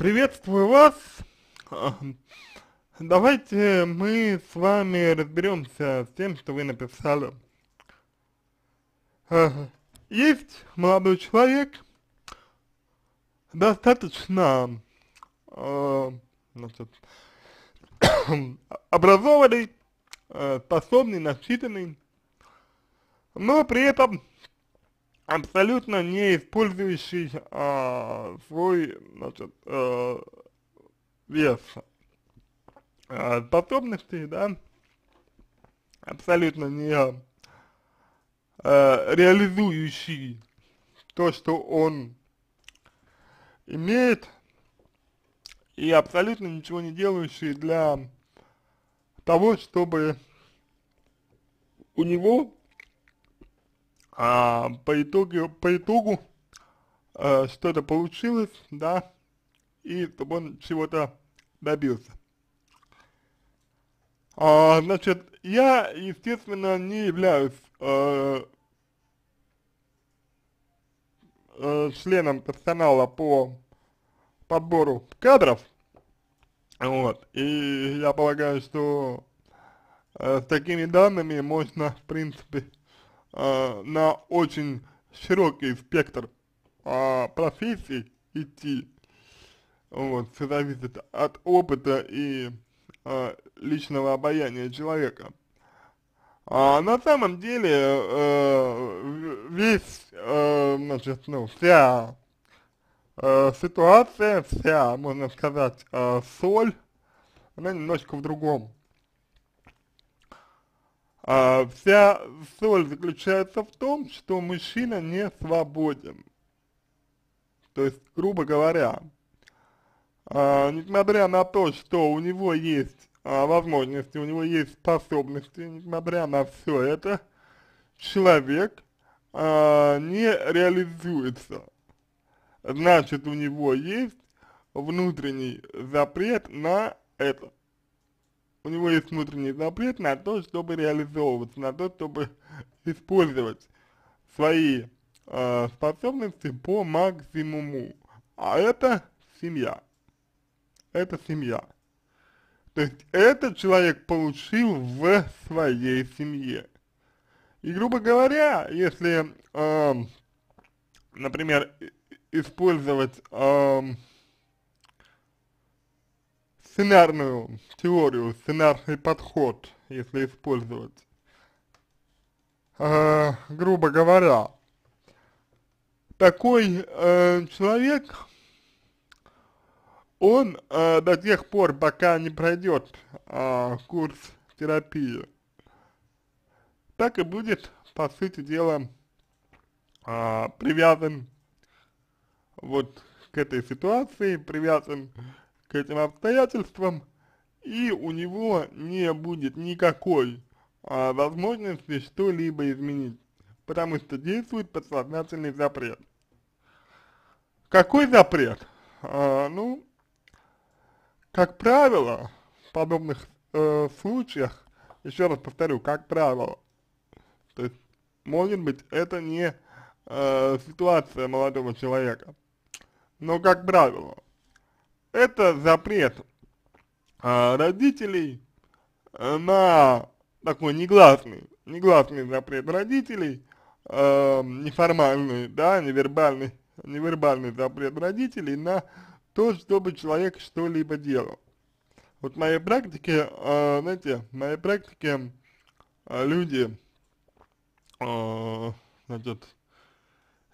Приветствую вас. Давайте мы с вами разберемся с тем, что вы написали. Э, есть молодой человек, достаточно э, значит, образованный, э, способный, начитанный, но при этом абсолютно не использующий а, свой, значит, а, вес, а, способности, да, абсолютно не а, реализующий то, что он имеет, и абсолютно ничего не делающий для того, чтобы у него а, по итогу, по итогу а, что-то получилось, да, и чтобы он чего-то добился. А, значит, я, естественно, не являюсь а, членом персонала по подбору кадров, вот, и я полагаю, что а, с такими данными можно, в принципе, э, на очень широкий спектр э, профессий идти. Вот, все зависит от опыта и э, личного обаяния человека. А на самом деле э, весь, э, значит, ну, вся э, ситуация, вся, можно сказать, э, соль, она немножко в другом. А, вся соль заключается в том, что мужчина не свободен. То есть, грубо говоря, а, несмотря на то, что у него есть а, возможности, у него есть способности, несмотря на все это, человек а, не реализуется. Значит, у него есть внутренний запрет на это у него есть внутренний запрет на то, чтобы реализовываться, на то, чтобы использовать свои э, способности по максимуму. А это семья. Это семья. То есть этот человек получил в своей семье. И грубо говоря, если, э, например, использовать э, сценарную теорию, сценарный подход, если использовать. Э, грубо говоря, такой э, человек, он э, до тех пор, пока не пройдет э, курс терапии, так и будет, по сути дела, э, привязан вот к этой ситуации, привязан к этим обстоятельствам, и у него не будет никакой а, возможности что-либо изменить, потому что действует подсознательный запрет. Какой запрет? А, ну, как правило, в подобных э, случаях, еще раз повторю, как правило, то есть, может быть, это не э, ситуация молодого человека, но как правило, это запрет а, э, родителей на такой негласный, негласный запрет родителей, э, неформальный, да, невербальный, невербальный запрет родителей на то, чтобы человек что-либо делал. Вот в моей практике, э, знаете, в моей практике э, люди, э, значит,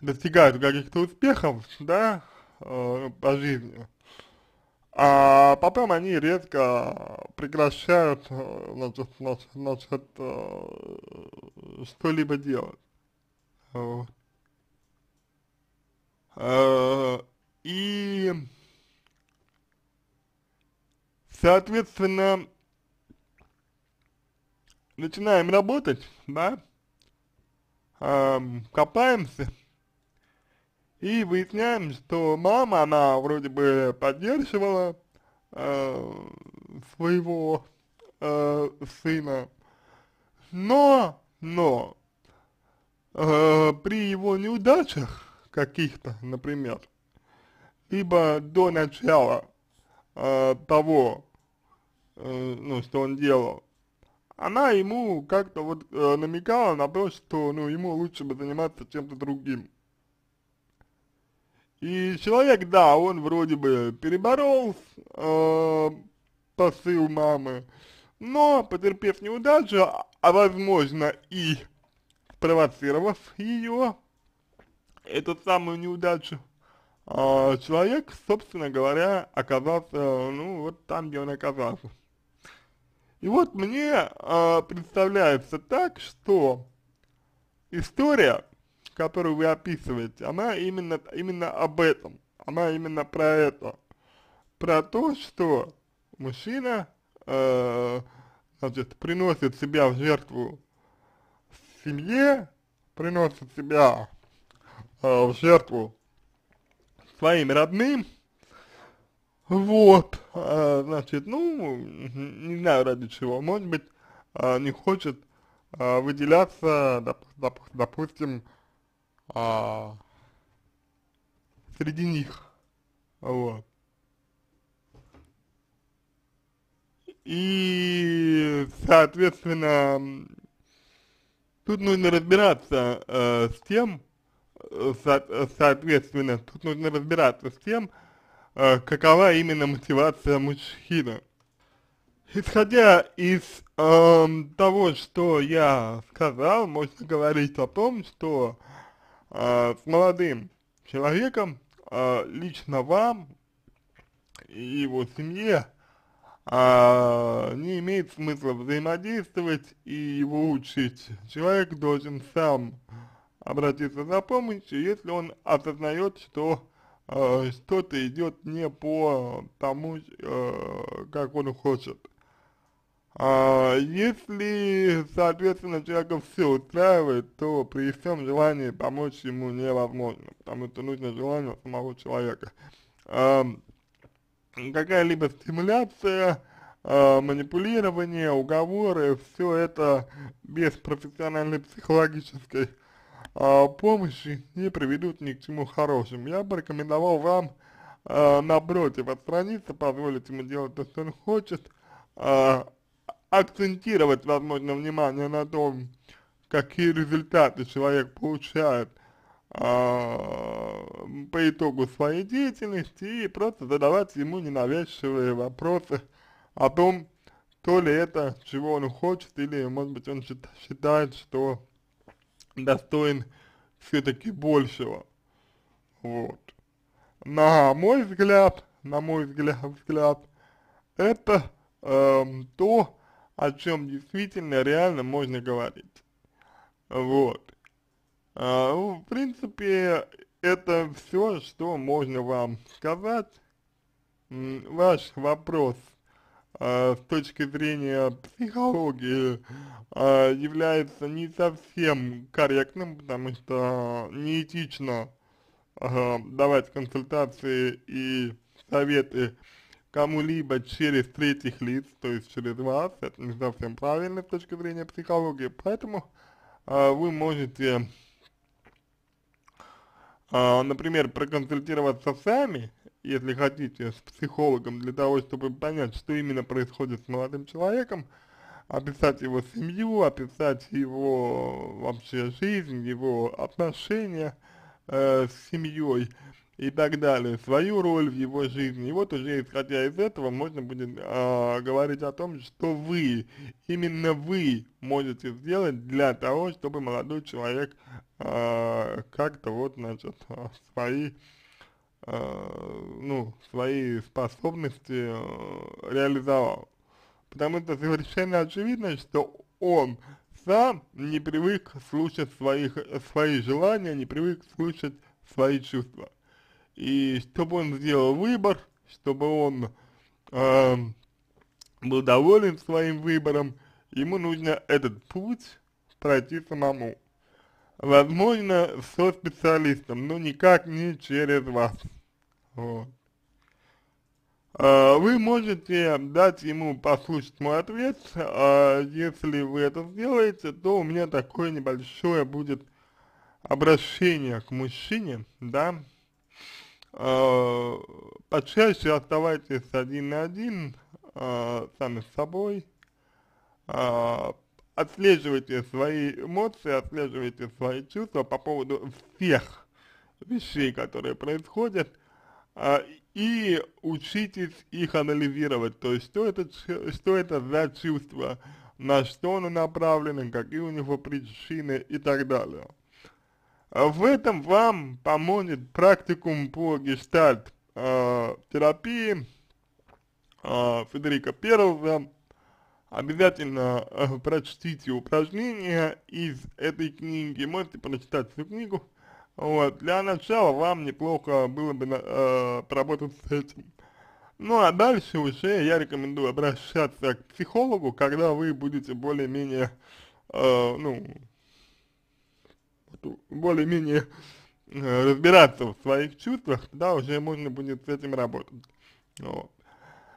достигают каких-то успехов, да, э, по жизни, а потом они редко прекращают, э, значит, значит, значит э, что-либо делать. Вот. Э, и, соответственно, начинаем работать, да, эм, копаемся, и выясняем, что мама, она вроде бы поддерживала э, своего э, сына, но, но, э, при его неудачах каких-то, например, либо до начала э, того, э, ну, что он делал, она ему как-то вот э, намекала на то, что, ну, ему лучше бы заниматься чем-то другим. И человек, да, он вроде бы переборол э, посыл мамы, но, потерпев неудачу, а, а возможно и провоцировав ее, эту самую неудачу, э, человек, собственно говоря, оказался, ну, вот там, где он оказался. И вот мне э, представляется так, что история которую вы описываете, она именно, именно об этом, она именно про это, про то, что мужчина, э, значит, приносит себя в жертву семье, приносит себя э, в жертву своим родным, вот, э, значит, ну, не знаю ради чего, может быть, э, не хочет э, выделяться, доп, доп, допустим, а, среди них. А вот. И, соответственно, тут нужно разбираться э, с тем, э, со соответственно, тут нужно разбираться с тем, э, какова именно мотивация мужчины. Исходя из э, того, что я сказал, можно говорить о том, что а, с молодым человеком, а, лично вам и его семье а, не имеет смысла взаимодействовать и его учить. Человек должен сам обратиться за помощью, если он осознает, что что-то идет не по тому, как он хочет. А, если, соответственно, человека все устраивает, то при всем желании помочь ему невозможно, потому что нужно желание самого человека. А, Какая-либо стимуляция, а, манипулирование, уговоры, все это без профессиональной психологической а, помощи не приведут ни к чему хорошему. Я бы рекомендовал вам, а, напротив, отстраниться, позволить ему делать то, что он хочет, а, акцентировать, возможно, внимание на том, какие результаты человек получает а, по итогу своей деятельности и просто задавать ему ненавязчивые вопросы о том, то ли это, чего он хочет, или, может быть, он считает, что достоин все-таки большего. Вот. На мой взгляд, на мой взгляд, взгляд это э, то, о чем действительно реально можно говорить. Вот. А, ну, в принципе, это все, что можно вам сказать. Ваш вопрос а, с точки зрения психологии а, является не совсем корректным, потому что неэтично а, давать консультации и советы кому-либо через третьих лиц, то есть через вас, это не совсем правильно с точки зрения психологии, поэтому э, вы можете, э, например, проконсультироваться сами, если хотите, с психологом для того, чтобы понять, что именно происходит с молодым человеком, описать его семью, описать его вообще жизнь, его отношения э, с семьей, и так далее, свою роль в его жизни. И вот уже исходя из этого можно будет э, говорить о том, что вы, именно вы можете сделать для того, чтобы молодой человек э, как-то вот, значит, а, свои, э, ну, свои способности э, реализовал. Потому что совершенно очевидно, что он сам не привык слушать своих, свои желания, не привык слушать свои чувства и чтобы он сделал выбор, чтобы он э, был доволен своим выбором, ему нужно этот путь пройти самому. Возможно, со специалистом, но никак не через вас. Вот. Э, вы можете дать ему послушать мой ответ, э, если вы это сделаете, то у меня такое небольшое будет обращение к мужчине, да, э, почаще оставайтесь один на один э, сами с собой, э, отслеживайте свои эмоции, отслеживайте свои чувства по поводу всех вещей, которые происходят, э, и учитесь их анализировать, то есть что это, что это за чувство, на что оно направлено, какие у него причины и так далее. А в этом вам поможет практикум по гештальт-терапии а, а, Федерика Первого. Обязательно э, прочтите упражнения из этой книги, можете прочитать всю книгу. Вот, для начала вам неплохо было бы э, поработать с этим. Ну а дальше уже я рекомендую обращаться к психологу, когда вы будете более-менее, э, ну, более-менее э, разбираться в своих чувствах, тогда уже можно будет с этим работать. Вот.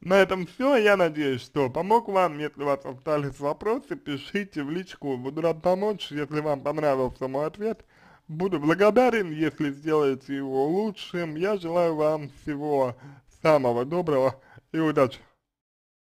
На этом все. Я надеюсь, что помог вам. Если у вас остались вопросы, пишите в личку. Буду рад помочь. Если вам понравился мой ответ, буду благодарен, если сделаете его лучшим. Я желаю вам всего самого доброго и удачи.